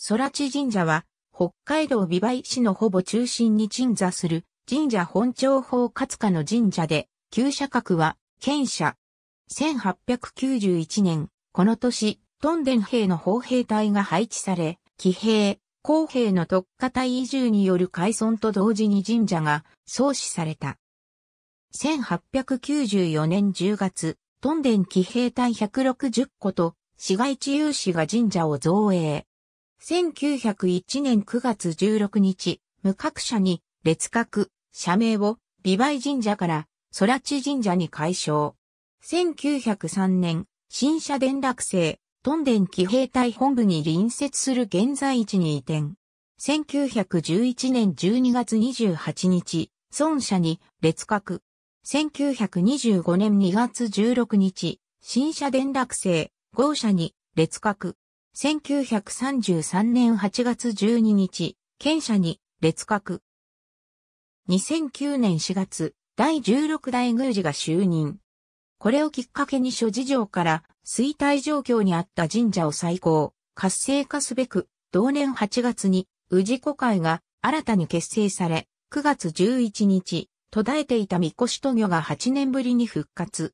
空知神社は、北海道美梅市のほぼ中心に鎮座する、神社本庁法勝かの神社で、旧社格は、県社。1891年、この年、東電兵の砲兵隊が配置され、騎兵、公兵の特化隊移住による改村と同時に神社が創始された。1894年10月、東電騎兵隊160個と、市街地有志が神社を造営。1901年9月16日、無格者に列格、社名を美梅神社から空地神社に改称。1903年、新社伝落成、デン騎兵隊本部に隣接する現在地に移転。1911年12月28日、孫社に列格。1925年2月16日、新社伝落成、豪社に列格。1933年8月12日、県社に列閣。2009年4月、第16代宮司が就任。これをきっかけに諸事情から衰退状況にあった神社を再興、活性化すべく、同年8月に宇治古会が新たに結成され、9月11日、途絶えていた三越都魚が8年ぶりに復活。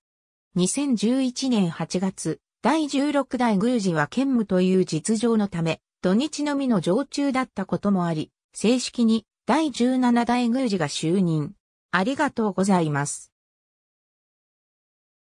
2011年8月、第16代宮司は兼務という実情のため、土日のみの常駐だったこともあり、正式に第17代宮司が就任。ありがとうございます。